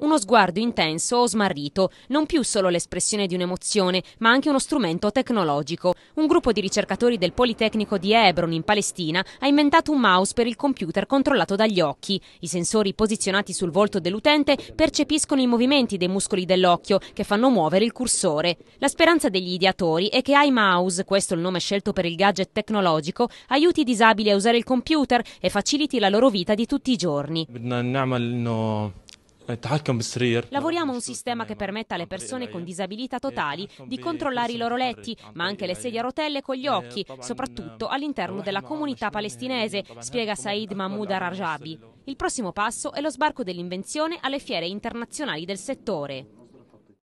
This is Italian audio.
Uno sguardo intenso o smarrito, non più solo l'espressione di un'emozione, ma anche uno strumento tecnologico. Un gruppo di ricercatori del Politecnico di Hebron in Palestina ha inventato un mouse per il computer controllato dagli occhi. I sensori posizionati sul volto dell'utente percepiscono i movimenti dei muscoli dell'occhio che fanno muovere il cursore. La speranza degli ideatori è che iMouse, questo il nome scelto per il gadget tecnologico, aiuti i disabili a usare il computer e faciliti la loro vita di tutti i giorni. Eh, Lavoriamo un sistema che permetta alle persone con disabilità totali di controllare i loro letti, ma anche le sedie a rotelle con gli occhi, soprattutto all'interno della comunità palestinese, spiega Said Mahmoud Arajabi. Il prossimo passo è lo sbarco dell'invenzione alle fiere internazionali del settore.